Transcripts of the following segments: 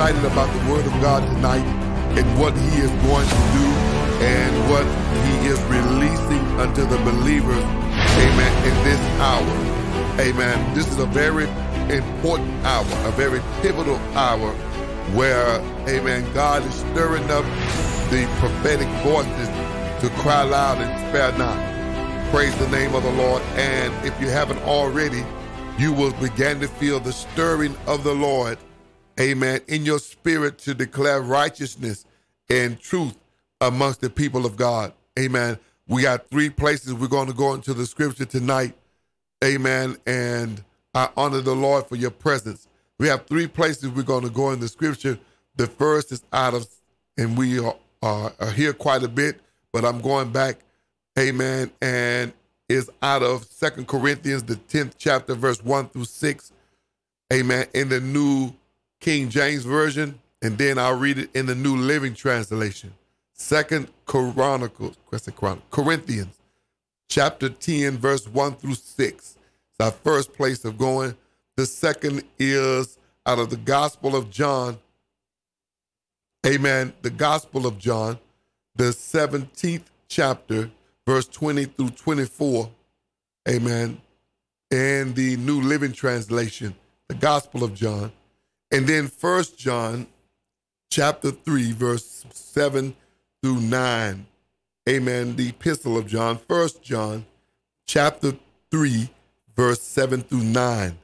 excited about the Word of God tonight and what He is going to do and what He is releasing unto the believers, amen, in this hour. Amen. This is a very important hour, a very pivotal hour where, amen, God is stirring up the prophetic voices to cry loud and spare not. Praise the name of the Lord. And if you haven't already, you will begin to feel the stirring of the Lord amen, in your spirit to declare righteousness and truth amongst the people of God. Amen. We got three places we're going to go into the scripture tonight. Amen. And I honor the Lord for your presence. We have three places we're going to go in the scripture. The first is out of, and we are, are, are here quite a bit, but I'm going back. Amen. And is out of Second Corinthians, the 10th chapter, verse 1 through 6. Amen. In the New King James Version, and then I'll read it in the New Living Translation. Second Chronicles, Corinthians, chapter 10, verse 1 through 6. It's our first place of going. The second is out of the Gospel of John. Amen. The Gospel of John, the 17th chapter, verse 20 through 24. Amen. And the New Living Translation, the Gospel of John, and then First John chapter 3, verse 7 through 9. Amen. The epistle of John. First John chapter 3, verse 7 through 9.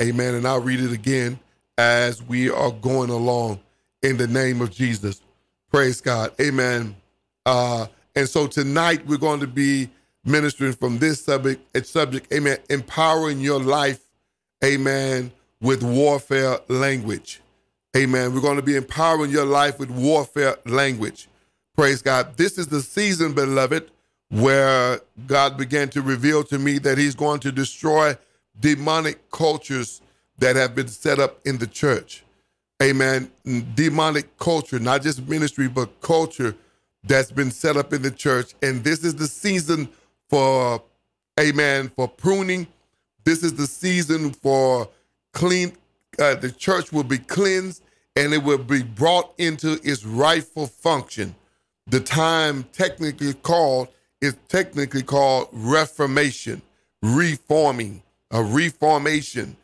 Amen. And I'll read it again as we are going along in the name of Jesus. Praise God. Amen. Uh, and so tonight we're going to be ministering from this subject, subject, amen, empowering your life, amen, with warfare language. Amen. We're going to be empowering your life with warfare language. Praise God. This is the season, beloved, where God began to reveal to me that He's going to destroy demonic cultures that have been set up in the church. Amen. Demonic culture, not just ministry, but culture that's been set up in the church. And this is the season for, amen, for pruning. This is the season for clean, uh, the church will be cleansed and it will be brought into its rightful function. The time technically called is technically called reformation, reforming, a reformation.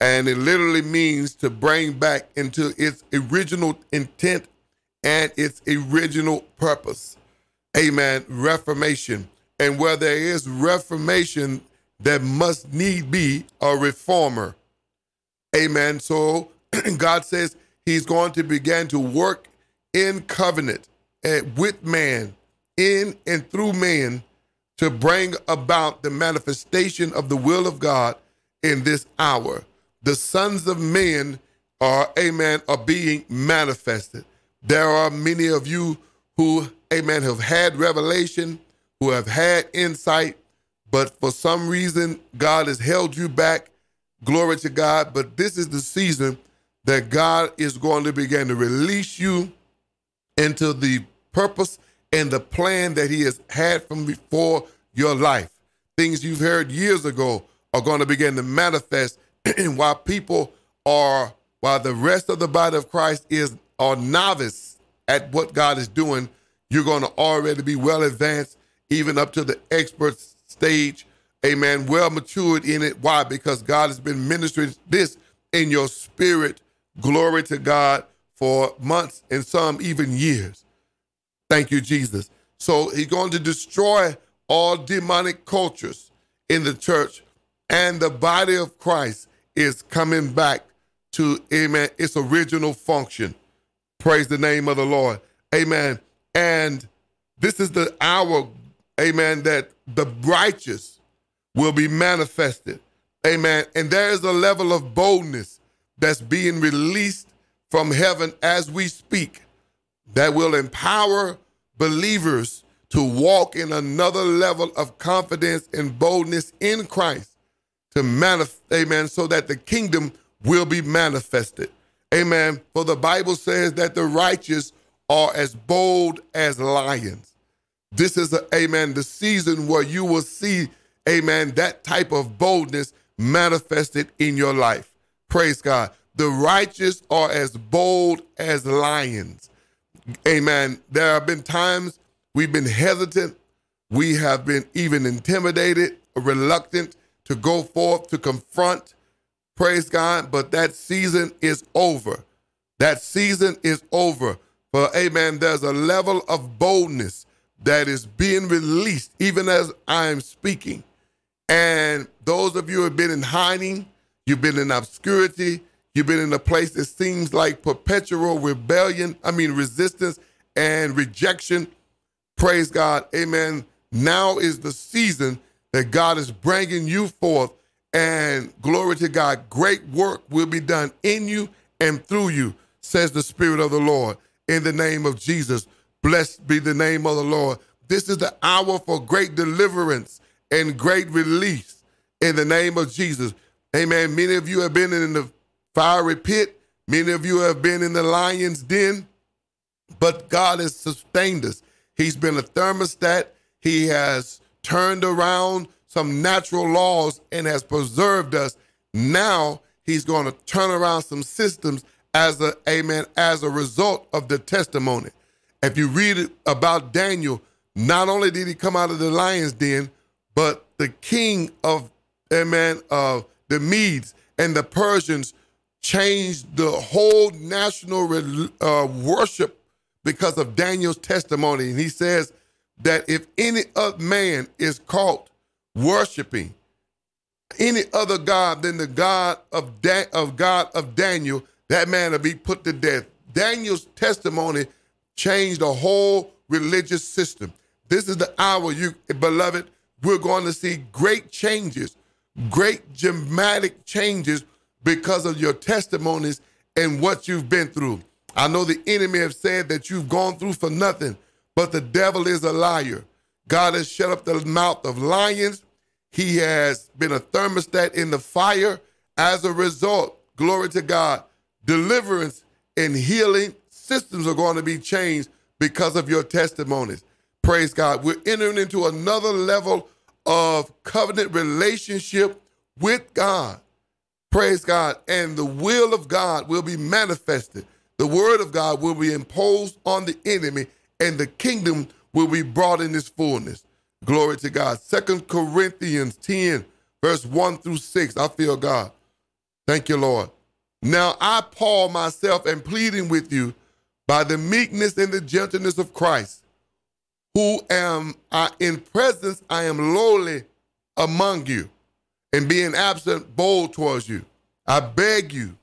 And it literally means to bring back into its original intent and its original purpose. Amen. Reformation. And where there is reformation, there must need be a reformer. Amen. So God says he's going to begin to work in covenant eh, with man, in and through man, to bring about the manifestation of the will of God in this hour. The sons of men are, amen, are being manifested. There are many of you who, amen, have had revelation, who have had insight, but for some reason, God has held you back Glory to God. But this is the season that God is going to begin to release you into the purpose and the plan that He has had from before your life. Things you've heard years ago are going to begin to manifest and while people are while the rest of the body of Christ is are novice at what God is doing, you're going to already be well advanced, even up to the expert stage amen, well matured in it. Why? Because God has been ministering this in your spirit. Glory to God for months and some even years. Thank you, Jesus. So he's going to destroy all demonic cultures in the church, and the body of Christ is coming back to, amen, its original function. Praise the name of the Lord. Amen. And this is the hour, amen, that the righteous will be manifested. Amen. And there is a level of boldness that's being released from heaven as we speak that will empower believers to walk in another level of confidence and boldness in Christ to manifest, amen, so that the kingdom will be manifested. Amen. For the Bible says that the righteous are as bold as lions. This is, a, amen, the season where you will see amen, that type of boldness manifested in your life. Praise God. The righteous are as bold as lions. Amen. There have been times we've been hesitant, we have been even intimidated, reluctant to go forth to confront. Praise God. But that season is over. That season is over. For amen, there's a level of boldness that is being released even as I am speaking. And those of you who have been in hiding, you've been in obscurity, you've been in a place that seems like perpetual rebellion, I mean, resistance and rejection. Praise God. Amen. Now is the season that God is bringing you forth. And glory to God, great work will be done in you and through you, says the Spirit of the Lord. In the name of Jesus, blessed be the name of the Lord. This is the hour for great deliverance and great release in the name of Jesus. Amen. Many of you have been in the fiery pit, many of you have been in the lion's den, but God has sustained us. He's been a thermostat, He has turned around some natural laws and has preserved us. Now he's going to turn around some systems as a amen as a result of the testimony. If you read about Daniel, not only did he come out of the lion's den, but the king of, amen, of the Medes and the Persians changed the whole national uh, worship because of Daniel's testimony. And he says that if any other man is caught worshiping any other god than the God of, da- of God of Daniel, that man will be put to death. Daniel's testimony changed the whole religious system. This is the hour, you beloved, we're going to see great changes, great dramatic changes because of your testimonies and what you've been through. I know the enemy have said that you've gone through for nothing, but the devil is a liar. God has shut up the mouth of lions. He has been a thermostat in the fire. As a result, glory to God, deliverance and healing systems are going to be changed because of your testimonies. Praise God. We're entering into another level of covenant relationship with God. Praise God. And the will of God will be manifested. The word of God will be imposed on the enemy, and the kingdom will be brought in its fullness. Glory to God. Second Corinthians 10, verse 1 through 6. I feel God. Thank you, Lord. Now I, Paul, myself am pleading with you by the meekness and the gentleness of Christ who am I in presence, I am lowly among you, and being absent, bold towards you. I beg you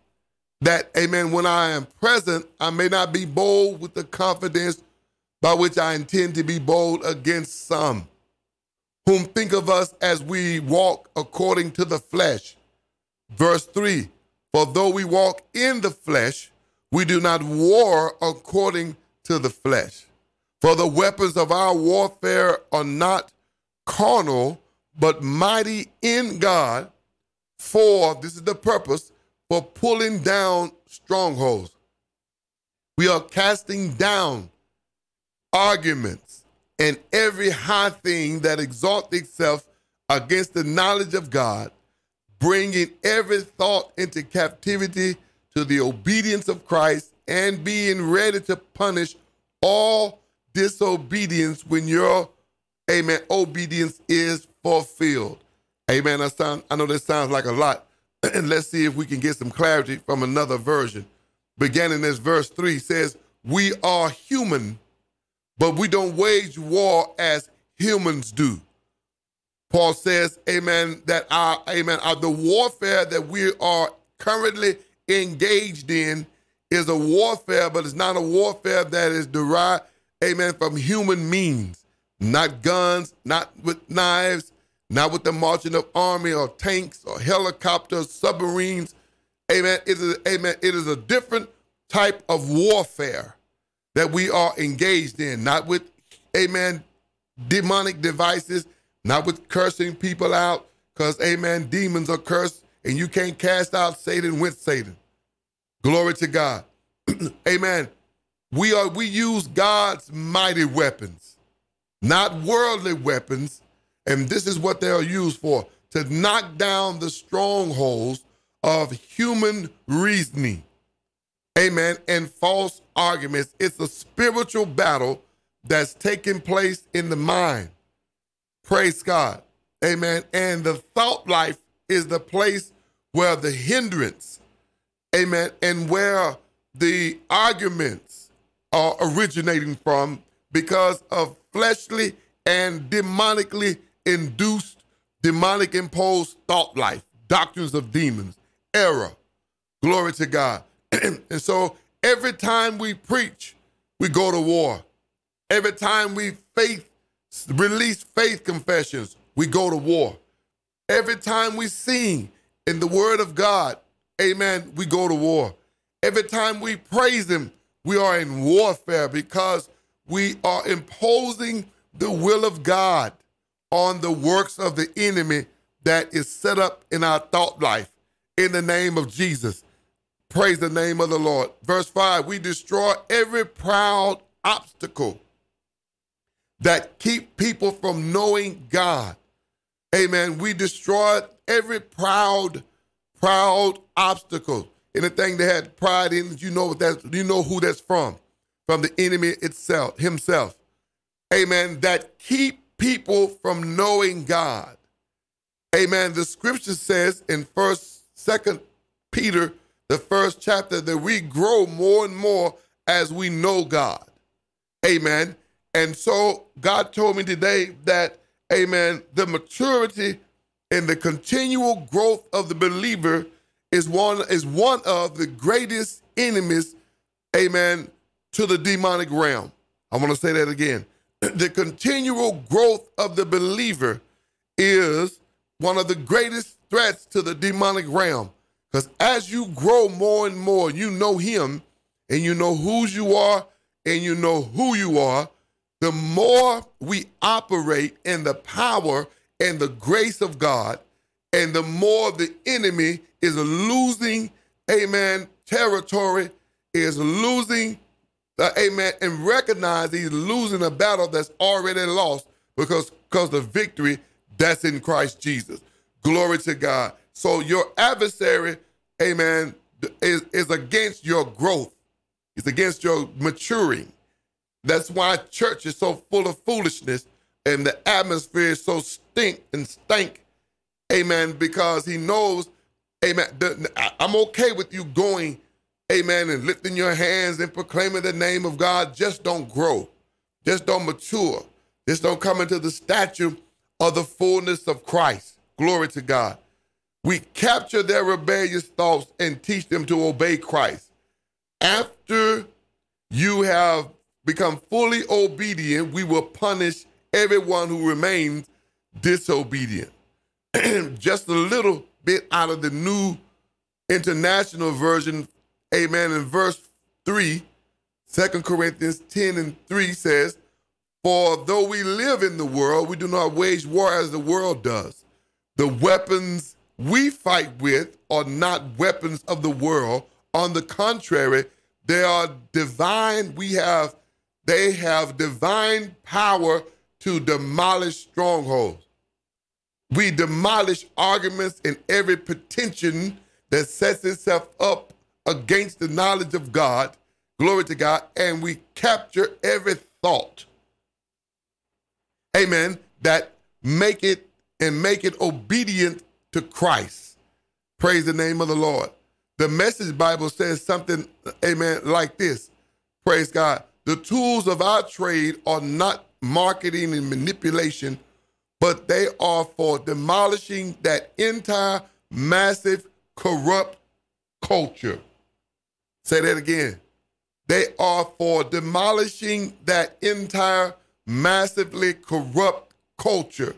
that, amen, when I am present, I may not be bold with the confidence by which I intend to be bold against some, whom think of us as we walk according to the flesh. Verse 3 For though we walk in the flesh, we do not war according to the flesh. For the weapons of our warfare are not carnal, but mighty in God for, this is the purpose, for pulling down strongholds. We are casting down arguments and every high thing that exalts itself against the knowledge of God, bringing every thought into captivity to the obedience of Christ and being ready to punish all disobedience when your, amen, obedience is fulfilled. Amen. I sound, I know this sounds like a lot. And let's see if we can get some clarity from another version. Beginning this verse 3 says, We are human, but we don't wage war as humans do. Paul says, Amen, that our, Amen, our, the warfare that we are currently engaged in is a warfare, but it's not a warfare that is derived, amen, from human means, not guns, not with knives, not with the marching of army or tanks or helicopters, submarines. Amen. It is, amen. It is a different type of warfare that we are engaged in, not with, amen, demonic devices, not with cursing people out, because, amen, demons are cursed and you can't cast out Satan with Satan. Glory to God. amen. We are we use God's mighty weapons, not worldly weapons, and this is what they are used for to knock down the strongholds of human reasoning. Amen. And false arguments. It's a spiritual battle that's taking place in the mind. Praise God. Amen. And the thought life is the place where the hindrance, amen, and where the arguments are originating from because of fleshly and demonically induced, demonic imposed thought life, doctrines of demons, error. Glory to God. and so every time we preach, we go to war. Every time we faith release faith confessions, we go to war. Every time we sing in the word of God, amen, we go to war. Every time we praise him we are in warfare because we are imposing the will of God on the works of the enemy that is set up in our thought life in the name of Jesus. Praise the name of the Lord. Verse 5 We destroy every proud obstacle that keep people from knowing God. Amen. We destroy every proud, proud obstacle anything that had pride in you know what that's you know who that's from, from the enemy itself, himself. Amen. That keep people from knowing God. Amen. The scripture says in first, second Peter, the first chapter, that we grow more and more as we know God. Amen. And so God told me today that, amen, the maturity and the continual growth of the believer is one is one of the greatest enemies, amen, to the demonic realm. I want to say that again. The continual growth of the believer is one of the greatest threats to the demonic realm. Because as you grow more and more, you know him and you know whose you are and you know who you are, the more we operate in the power and the grace of God, and the more the enemy is losing, amen, territory, is losing, uh, amen, and recognize he's losing a battle that's already lost because because the victory that's in Christ Jesus. Glory to God. So your adversary, amen, is, is against your growth. It's against your maturing. That's why church is so full of foolishness and the atmosphere is so stink and stank. Amen. Because he knows Amen. I'm okay with you going, amen, and lifting your hands and proclaiming the name of God. Just don't grow. Just don't mature. Just don't come into the stature of the fullness of Christ. Glory to God. We capture their rebellious thoughts and teach them to obey Christ. After you have become fully obedient, we will punish everyone who remains disobedient. Just a little bit out of the New International Version, amen. In verse 3, 2 Corinthians 10 and 3 says, For though we live in the world, we do not wage war as the world does. The weapons we fight with are not weapons of the world. On the contrary, they are divine. We have, they have divine power to demolish strongholds. We demolish arguments and every pretension that sets itself up against the knowledge of God. Glory to God. And we capture every thought. Amen. That make it and make it obedient to Christ. Praise the name of the Lord. The message Bible says something, amen, like this. Praise God. The tools of our trade are not marketing and manipulation but they are for demolishing that entire massive corrupt culture. Say that again. They are for demolishing that entire massively corrupt culture.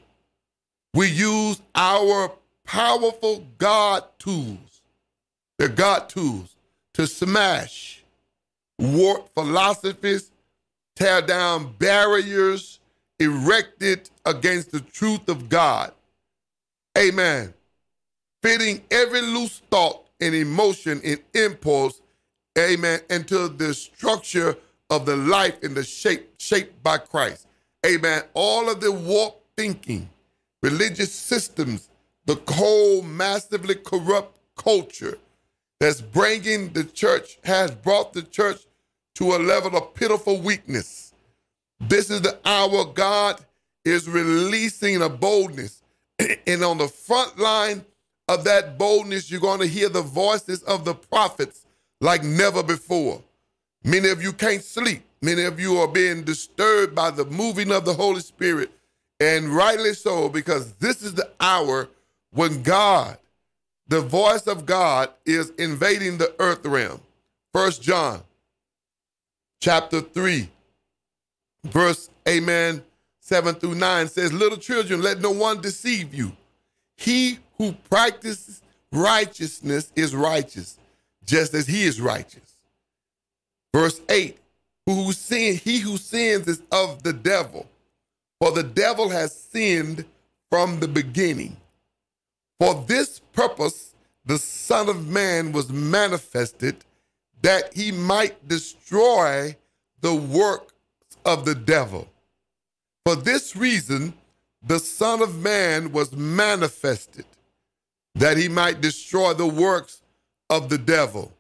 We use our powerful God tools, the God tools, to smash warped philosophies, tear down barriers, erected against the truth of God. Amen. Fitting every loose thought and emotion and impulse, amen, into the structure of the life and the shape shaped by Christ. Amen. All of the warped thinking, religious systems, the cold, massively corrupt culture that's bringing the church, has brought the church to a level of pitiful weakness this is the hour God is releasing a boldness. And on the front line of that boldness, you're going to hear the voices of the prophets like never before. Many of you can't sleep. Many of you are being disturbed by the moving of the Holy Spirit, and rightly so, because this is the hour when God, the voice of God, is invading the earth realm. First John chapter 3, verse, amen, 7 through 9 says, Little children, let no one deceive you. He who practices righteousness is righteous, just as he is righteous. Verse 8, who sin, he who sins is of the devil, for the devil has sinned from the beginning. For this purpose the Son of Man was manifested, that he might destroy the work of the devil. For this reason, the Son of Man was manifested that he might destroy the works of the devil.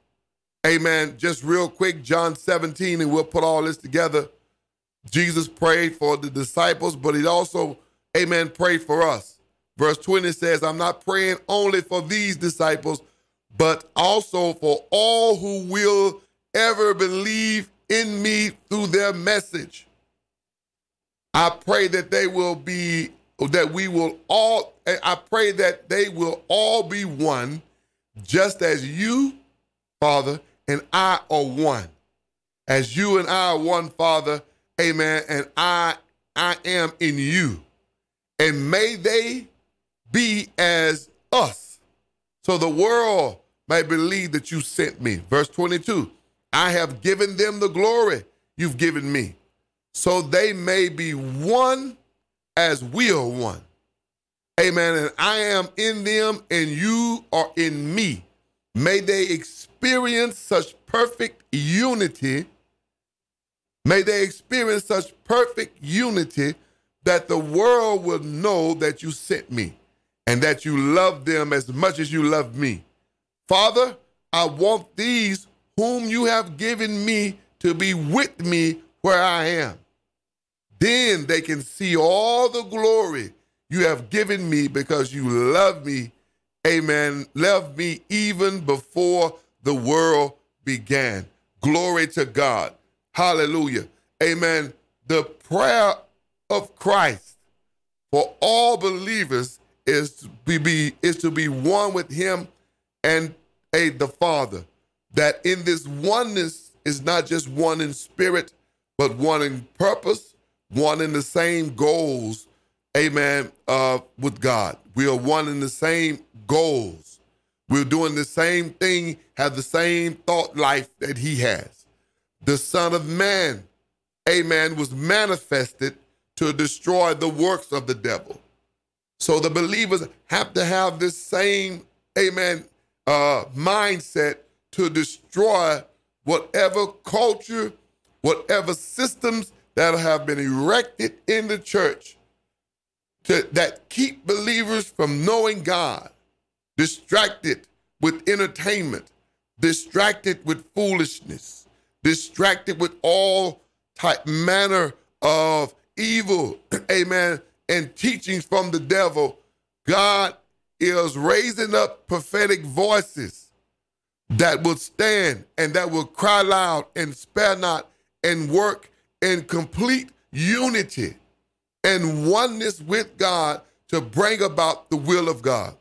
Amen. Just real quick, John 17, and we'll put all this together. Jesus prayed for the disciples, but he also, amen, prayed for us. Verse 20 says, I'm not praying only for these disciples, but also for all who will ever believe in me through their message. I pray that they will be, that we will all, I pray that they will all be one, just as you, Father, and I are one. As you and I are one, Father, amen, and I, I am in you. And may they be as us, so the world may believe that you sent me. Verse 22 I have given them the glory you've given me, so they may be one as we are one. Amen. And I am in them, and you are in me. May they experience such perfect unity. May they experience such perfect unity that the world will know that you sent me and that you love them as much as you love me. Father, I want these whom you have given me to be with me where I am. Then they can see all the glory you have given me because you love me. Amen. Love me even before the world began. Glory to God. Hallelujah. Amen. The prayer of Christ for all believers is to be, is to be one with him and a, the Father that in this oneness is not just one in spirit, but one in purpose, one in the same goals, amen, uh, with God. We are one in the same goals. We're doing the same thing, have the same thought life that he has. The Son of Man, amen, was manifested to destroy the works of the devil. So the believers have to have this same, amen, uh, mindset to destroy whatever culture, whatever systems that have been erected in the church to, that keep believers from knowing God, distracted with entertainment, distracted with foolishness, distracted with all type manner of evil, amen, and teachings from the devil. God is raising up prophetic voices that will stand and that will cry loud and spare not and work in complete unity and oneness with God to bring about the will of God.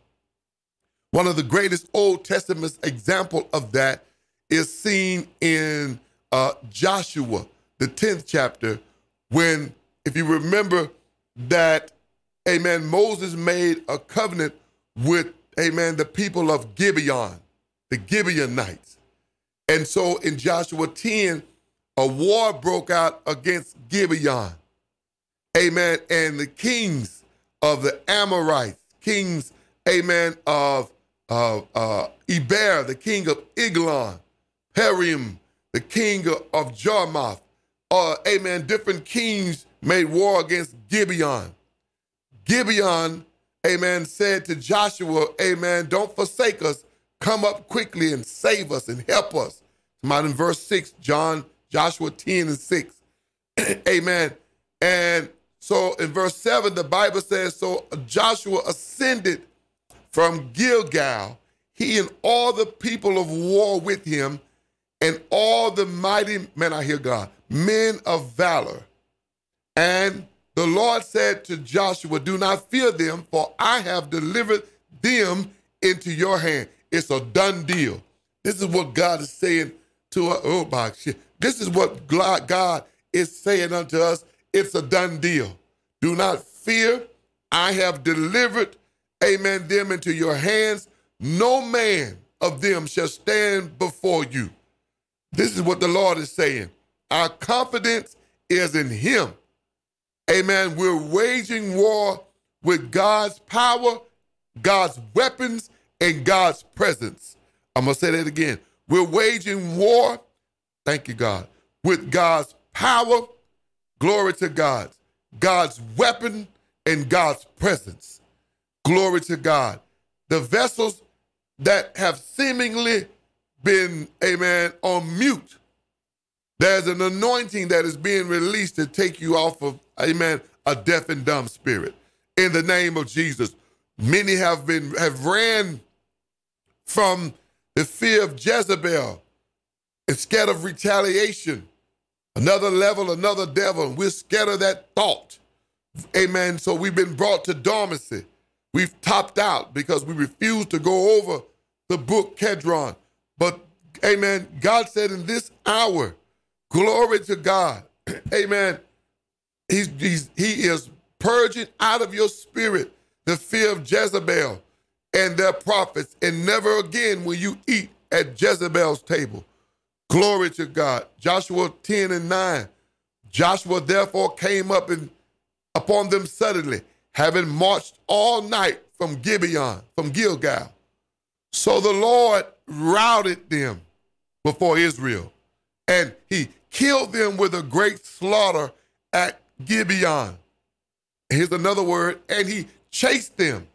One of the greatest Old Testament example of that is seen in uh, Joshua, the 10th chapter, when, if you remember, that, amen, Moses made a covenant with, amen, the people of Gibeon the Gibeonites. And so in Joshua 10, a war broke out against Gibeon. Amen. And the kings of the Amorites, kings, amen, of of uh, Eber, the king of Eglon, Perim, the king of Jarmoth, uh, amen, different kings made war against Gibeon. Gibeon, amen, said to Joshua, amen, don't forsake us Come up quickly and save us and help us. Somebody in verse 6, John, Joshua 10 and 6. Amen. And so in verse 7, the Bible says, So Joshua ascended from Gilgal, he and all the people of war with him, and all the mighty men, I hear God, men of valor. And the Lord said to Joshua, Do not fear them, for I have delivered them into your hand. It's a done deal. This is what God is saying to us. Oh my shit. This is what God is saying unto us. It's a done deal. Do not fear. I have delivered, amen, them into your hands. No man of them shall stand before you. This is what the Lord is saying. Our confidence is in Him. Amen. We're waging war with God's power, God's weapons, in God's presence. I'm going to say that again. We're waging war, thank you, God, with God's power, glory to God, God's weapon, and God's presence. Glory to God. The vessels that have seemingly been, amen, on mute. There's an anointing that is being released to take you off of, amen, a deaf and dumb spirit. In the name of Jesus, many have been have ran from the fear of Jezebel, and scared of retaliation, another level, another devil. And we're scared of that thought. Amen. So we've been brought to dormancy. We've topped out because we refuse to go over the book Kedron. But, amen, God said in this hour, glory to God. amen. He's, he's, he is purging out of your spirit the fear of Jezebel and their prophets, and never again will you eat at Jezebel's table. Glory to God. Joshua 10 and 9. Joshua therefore came up and upon them suddenly, having marched all night from Gibeon, from Gilgal. So the Lord routed them before Israel, and he killed them with a great slaughter at Gibeon. Here's another word, and he chased them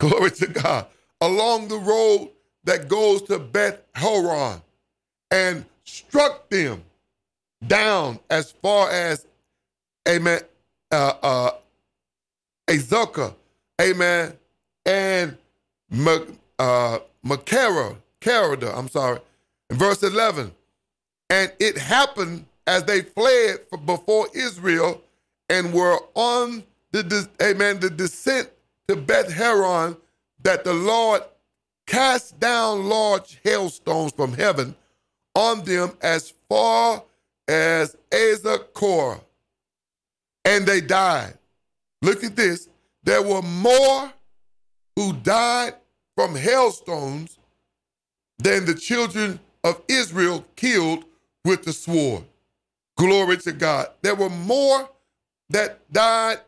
glory to God, along the road that goes to Beth Horon and struck them down as far as, amen, uh, uh, amen, and uh, Carada, I'm sorry, in verse 11. And it happened as they fled before Israel and were on the, amen, the descent to Beth Heron that the Lord cast down large hailstones from heaven on them as far as Azakor, and they died. Look at this. There were more who died from hailstones than the children of Israel killed with the sword. Glory to God. There were more that died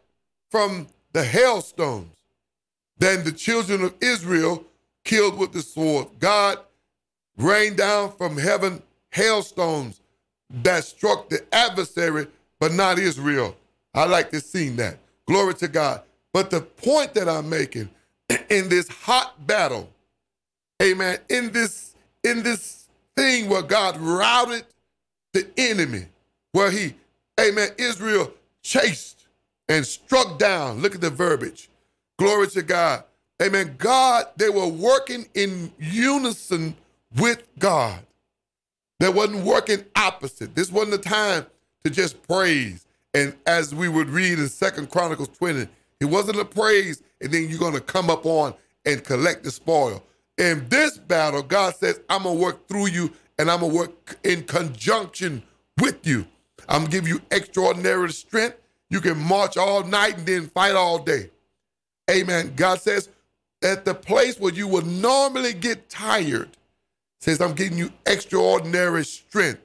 from the hailstones than the children of Israel killed with the sword. God rained down from heaven hailstones that struck the adversary, but not Israel. I like to see that. Glory to God. But the point that I'm making in this hot battle, amen, in this in this thing where God routed the enemy, where he, amen, Israel chased and struck down. Look at the verbiage. Glory to God. Amen. God, they were working in unison with God. They wasn't working opposite. This wasn't a time to just praise. And as we would read in Second Chronicles 20, it wasn't a praise, and then you're going to come up on and collect the spoil. In this battle, God says, I'm going to work through you, and I'm going to work in conjunction with you. I'm going to give you extraordinary strength. You can march all night and then fight all day. Amen. God says, at the place where you would normally get tired, says, I'm giving you extraordinary strength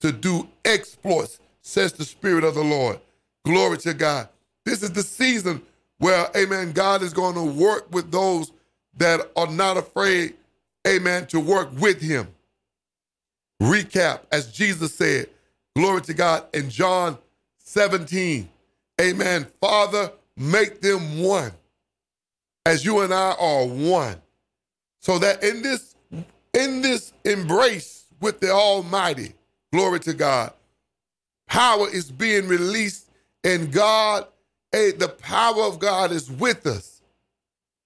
to do exploits, says the Spirit of the Lord. Glory to God. This is the season where, amen, God is going to work with those that are not afraid, amen, to work with him. Recap, as Jesus said, glory to God in John 17, amen. Father, make them one as you and I are one. So that in this in this embrace with the Almighty, glory to God, power is being released and God, hey, the power of God is with us.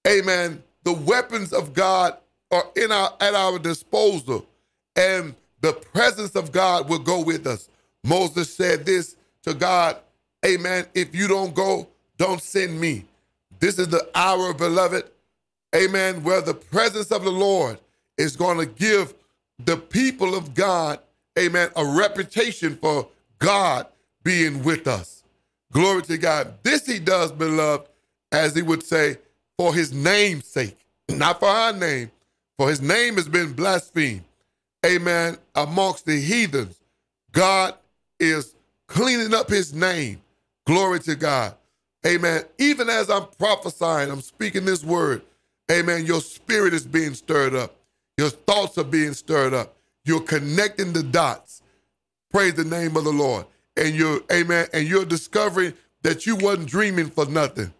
Amen. The weapons of God are in our at our disposal and the presence of God will go with us. Moses said this to God, amen, if you don't go, don't send me. This is the hour, beloved, amen, where the presence of the Lord is going to give the people of God, amen, a reputation for God being with us. Glory to God. This he does, beloved, as he would say, for his name's sake, not for our name, for his name has been blasphemed. Amen. Amongst the heathens, God is cleaning up his name. Glory to God. Amen. Even as I'm prophesying, I'm speaking this word. Amen. Your spirit is being stirred up. Your thoughts are being stirred up. You're connecting the dots. Praise the name of the Lord. And you're, amen. And you're discovering that you wasn't dreaming for nothing.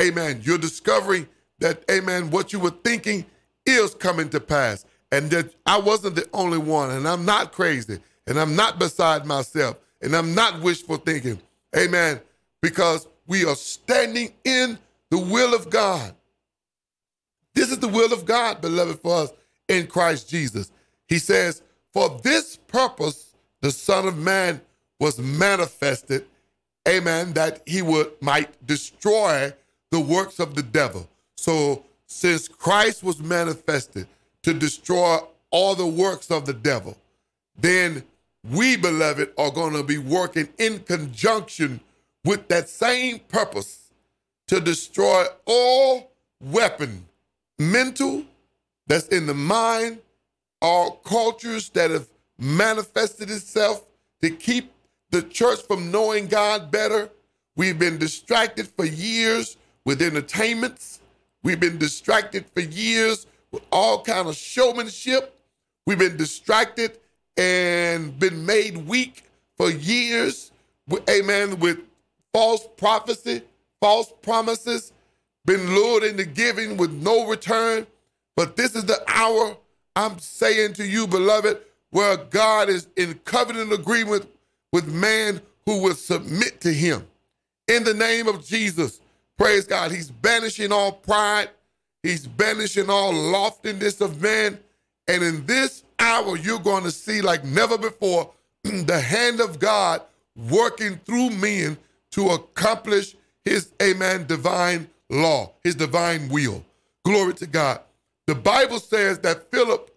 Amen. You're discovering that, amen, what you were thinking is coming to pass. And that I wasn't the only one. And I'm not crazy. And I'm not beside myself. And I'm not wishful thinking. Amen. Because we are standing in the will of God. This is the will of God, beloved, for us in Christ Jesus. He says, For this purpose the Son of Man was manifested, amen, that he would might destroy the works of the devil. So since Christ was manifested to destroy all the works of the devil, then we, beloved, are going to be working in conjunction with that same purpose to destroy all weapon, mental, that's in the mind, all cultures that have manifested itself to keep the church from knowing God better. We've been distracted for years with entertainments. We've been distracted for years with all kind of showmanship. We've been distracted and been made weak for years, amen, with false prophecy, false promises, been lured into giving with no return. But this is the hour I'm saying to you, beloved, where God is in covenant agreement with man who will submit to him. In the name of Jesus, praise God. He's banishing all pride, he's banishing all loftiness of man. And in this hour, you're going to see, like never before, the hand of God working through men to accomplish his, amen, divine law, his divine will. Glory to God. The Bible says that Philip,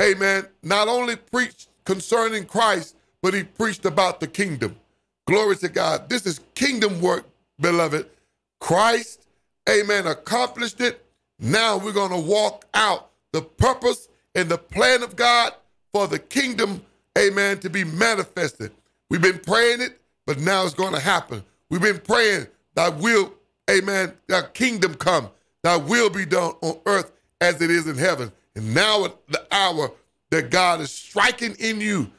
amen, not only preached concerning Christ, but he preached about the kingdom. Glory to God. This is kingdom work, beloved. Christ, amen, accomplished it. Now we're going to walk out the purpose and the plan of God for the kingdom, amen, to be manifested. We've been praying it, but now it's going to happen. We've been praying that will, amen, that kingdom come, that will be done on earth as it is in heaven. And now the hour that God is striking in you,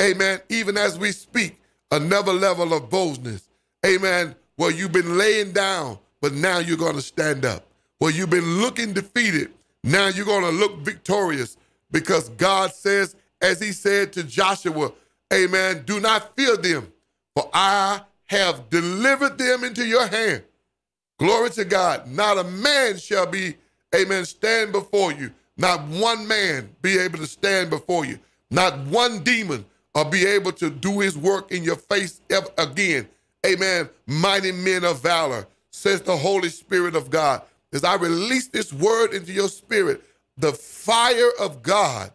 amen, even as we speak, another level of boldness, amen, where you've been laying down, but now you're going to stand up. Where you've been looking defeated, now you're going to look victorious because God says, as he said to Joshua, amen, do not fear them, for I have delivered them into your hand. Glory to God. Not a man shall be, amen, stand before you. Not one man be able to stand before you. Not one demon or be able to do his work in your face ever again. Amen. Mighty men of valor, says the Holy Spirit of God. As I release this word into your spirit, the fire of God,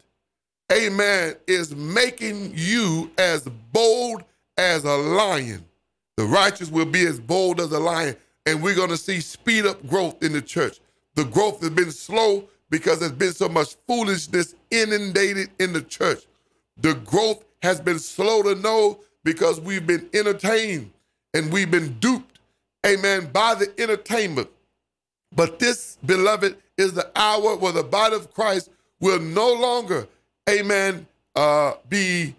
amen, is making you as bold as a lion. The righteous will be as bold as a lion, and we're going to see speed up growth in the church. The growth has been slow because there's been so much foolishness inundated in the church. The growth has been slow to know because we've been entertained and we've been duped, amen, by the entertainment. But this, beloved, is the hour where the body of Christ will no longer, amen, uh, be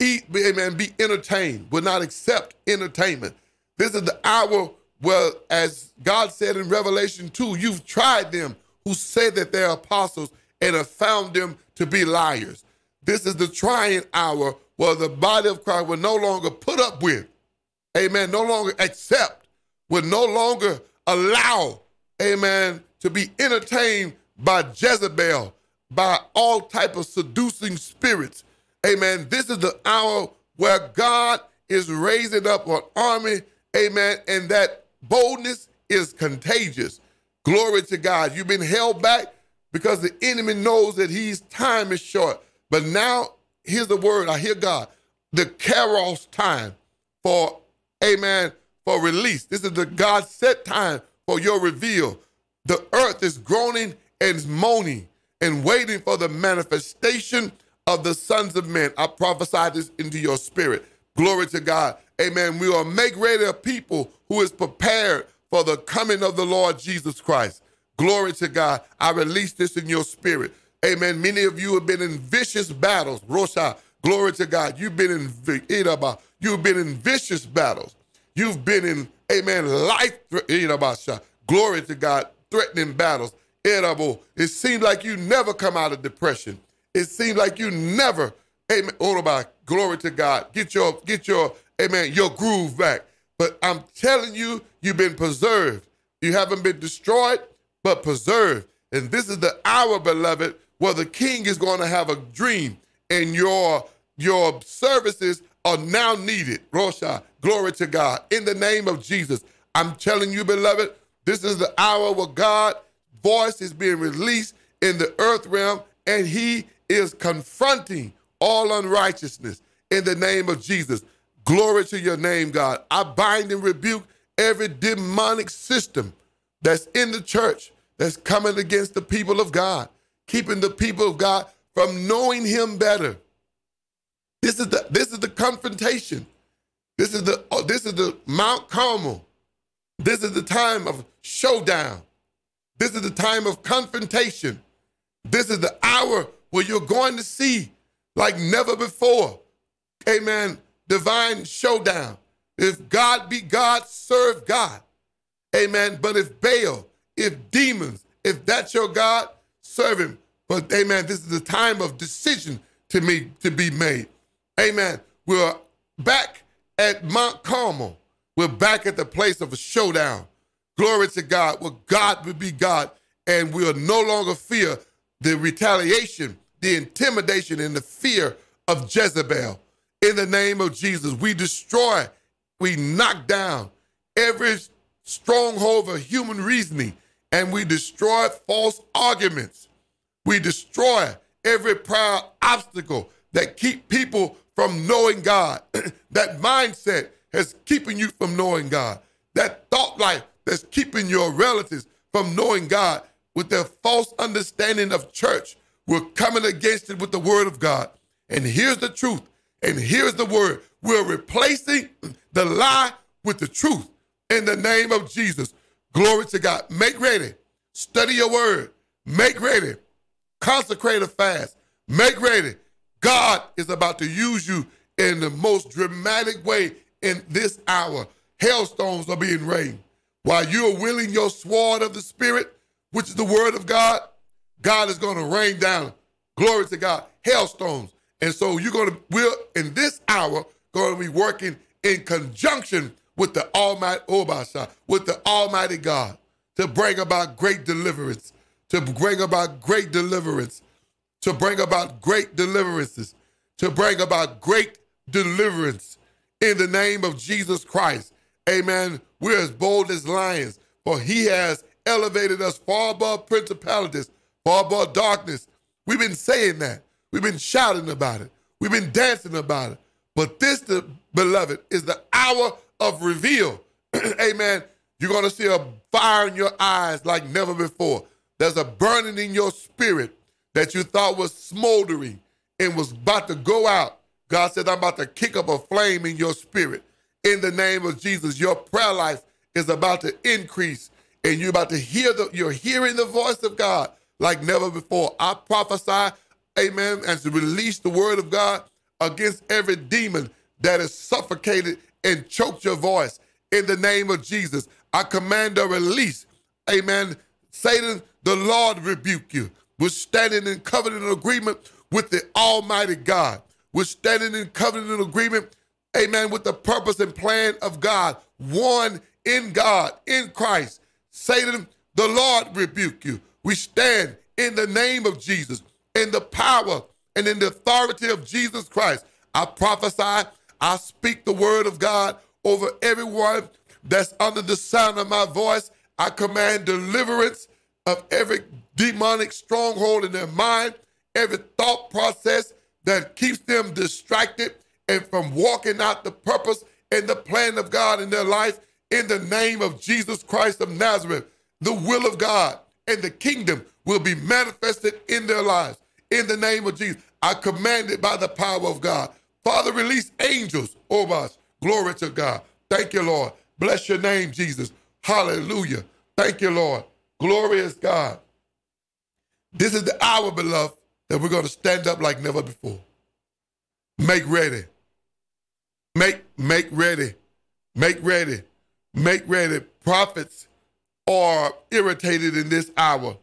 eat, amen, be entertained, will not accept entertainment. This is the hour where, as God said in Revelation 2, you've tried them who say that they're apostles and have found them to be liars. This is the trying hour where the body of Christ will no longer put up with, amen, no longer accept, will no longer allow, amen, to be entertained by Jezebel, by all type of seducing spirits Amen. This is the hour where God is raising up an army. Amen. And that boldness is contagious. Glory to God. You've been held back because the enemy knows that his time is short. But now, here's the word I hear God the Keros time for, amen, for release. This is the God set time for your reveal. The earth is groaning and moaning and waiting for the manifestation of the sons of men. I prophesy this into your spirit. Glory to God. Amen. We will make ready a people who is prepared for the coming of the Lord Jesus Christ. Glory to God. I release this in your spirit. Amen. Many of you have been in vicious battles. Rosha, glory to God. You've been in You've been in vicious battles. You've been in, amen, life Idabasha. Glory to God. Threatening battles. Idabo. It seemed like you never come out of depression. It seems like you never, amen, oh my glory to God. Get your, get your, amen, your groove back. But I'm telling you, you've been preserved. You haven't been destroyed, but preserved. And this is the hour, beloved, where the king is going to have a dream, and your your services are now needed. Rosha, glory to God. In the name of Jesus. I'm telling you, beloved, this is the hour where God's voice is being released in the earth realm, and he is confronting all unrighteousness in the name of Jesus. Glory to your name, God. I bind and rebuke every demonic system that's in the church that's coming against the people of God, keeping the people of God from knowing him better. This is the this is the confrontation. This is the oh, this is the Mount Carmel. This is the time of showdown. This is the time of confrontation. This is the hour where you're going to see, like never before, amen, divine showdown. If God be God, serve God. Amen. But if Baal, if demons, if that's your God, serve him. But amen, this is the time of decision to me to be made. Amen. We're back at Mount Carmel. We're back at the place of a showdown. Glory to God. Well, God will be God, and we'll no longer fear the retaliation the intimidation and the fear of Jezebel. In the name of Jesus, we destroy, we knock down every stronghold of human reasoning, and we destroy false arguments. We destroy every prior obstacle that keep people from knowing God. that mindset that's keeping you from knowing God. That thought life that's keeping your relatives from knowing God with their false understanding of church we're coming against it with the word of God. And here's the truth. And here's the word. We're replacing the lie with the truth in the name of Jesus. Glory to God. Make ready. Study your word. Make ready. Consecrate a fast. Make ready. God is about to use you in the most dramatic way in this hour. Hailstones are being rained. While you're wielding your sword of the Spirit, which is the word of God, God is going to rain down. Glory to God. Hailstones. And so you're going to, we're in this hour going to be working in conjunction with the Almighty Obasha, oh, with the Almighty God to bring about great deliverance, to bring about great deliverance, to bring about great deliverances, to bring about great deliverance in the name of Jesus Christ. Amen. We're as bold as lions, for he has elevated us far above principalities far above darkness. We've been saying that. We've been shouting about it. We've been dancing about it. But this, the, beloved, is the hour of reveal. Amen. You're going to see a fire in your eyes like never before. There's a burning in your spirit that you thought was smoldering and was about to go out. God says, I'm about to kick up a flame in your spirit. In the name of Jesus, your prayer life is about to increase and you're about to hear the, you're hearing the voice of God like never before. I prophesy, amen, and to release the word of God against every demon that has suffocated and choked your voice in the name of Jesus. I command a release. Amen. Satan, the Lord rebuke you. We're standing in covenant agreement with the Almighty God. We're standing in covenant agreement, amen, with the purpose and plan of God, one in God, in Christ. Satan, the Lord rebuke you. We stand in the name of Jesus, in the power and in the authority of Jesus Christ. I prophesy, I speak the word of God over everyone that's under the sound of my voice. I command deliverance of every demonic stronghold in their mind, every thought process that keeps them distracted and from walking out the purpose and the plan of God in their life in the name of Jesus Christ of Nazareth, the will of God and the kingdom will be manifested in their lives. In the name of Jesus, I command it by the power of God. Father, release angels over us. Glory to God. Thank you, Lord. Bless your name, Jesus. Hallelujah. Thank you, Lord. Glorious God. This is the hour, beloved, that we're going to stand up like never before. Make ready. Make, make ready. Make ready. Make ready. Prophets are irritated in this hour.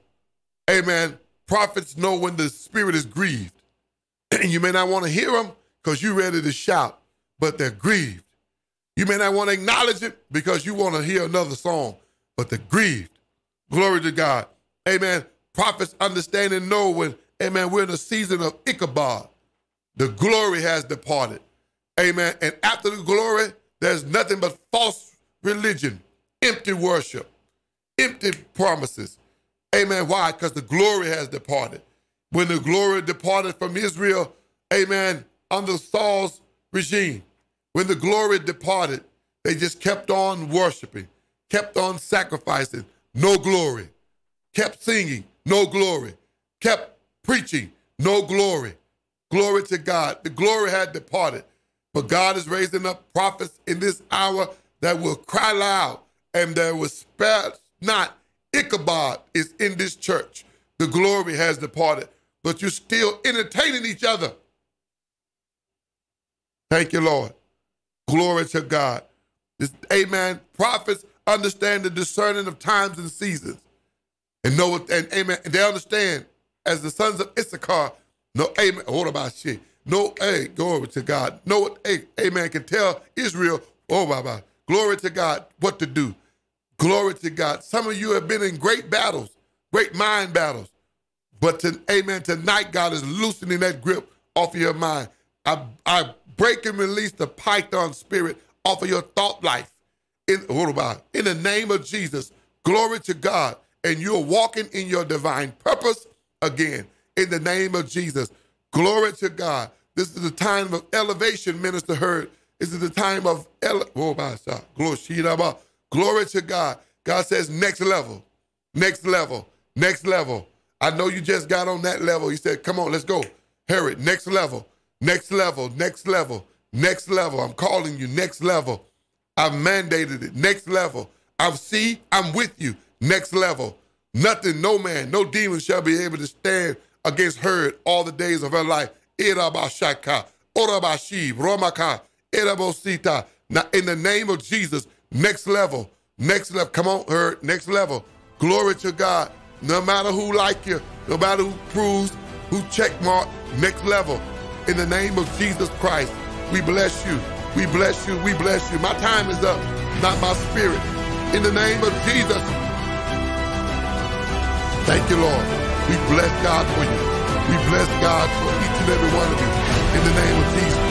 Amen. Prophets know when the spirit is grieved. you may not want to hear them because you're ready to shout, but they're grieved. You may not want to acknowledge it because you want to hear another song, but they're grieved. Glory to God. Amen. Prophets understand and know when, amen, we're in a season of Ichabod. The glory has departed. Amen. And after the glory, there's nothing but false religion, empty worship empty promises. Amen. Why? Because the glory has departed. When the glory departed from Israel, amen, under Saul's regime, when the glory departed, they just kept on worshiping, kept on sacrificing, no glory, kept singing, no glory, kept preaching, no glory. Glory to God. The glory had departed. But God is raising up prophets in this hour that will cry loud and that will spare, not Ichabod is in this church. The glory has departed, but you're still entertaining each other. Thank you, Lord. Glory to God. amen. Prophets understand the discerning of times and seasons. And know and amen. And they understand as the sons of Issachar, no amen. Hold about shit. No, hey, glory to God. No, hey, amen. Can tell Israel, oh, bye bye. Glory to God, what to do. Glory to God. Some of you have been in great battles, great mind battles. But to, amen, tonight God is loosening that grip off of your mind. I, I break and release the python spirit off of your thought life. In, what about In the name of Jesus, glory to God. And you're walking in your divine purpose again. In the name of Jesus, glory to God. This is the time of elevation, Minister Heard. This is the time of ele- to oh, my God. Glory to God. God says, next level, next level, next level. I know you just got on that level. He said, come on, let's go. Herod, next level, next level, next level, next level. I'm calling you next level. I've mandated it, next level. i have see, I'm with you, next level. Nothing, no man, no demon shall be able to stand against Herod all the days of her life. Irabashaka, Orabashib, Romaka, Erabosita. Now, in the name of Jesus, Next level. Next level. Come on, her. Next level. Glory to God. No matter who like you, no matter who proves, who check mark, next level. In the name of Jesus Christ, we bless you. We bless you. We bless you. My time is up, not my spirit. In the name of Jesus. Thank you, Lord. We bless God for you. We bless God for each and every one of you. In the name of Jesus.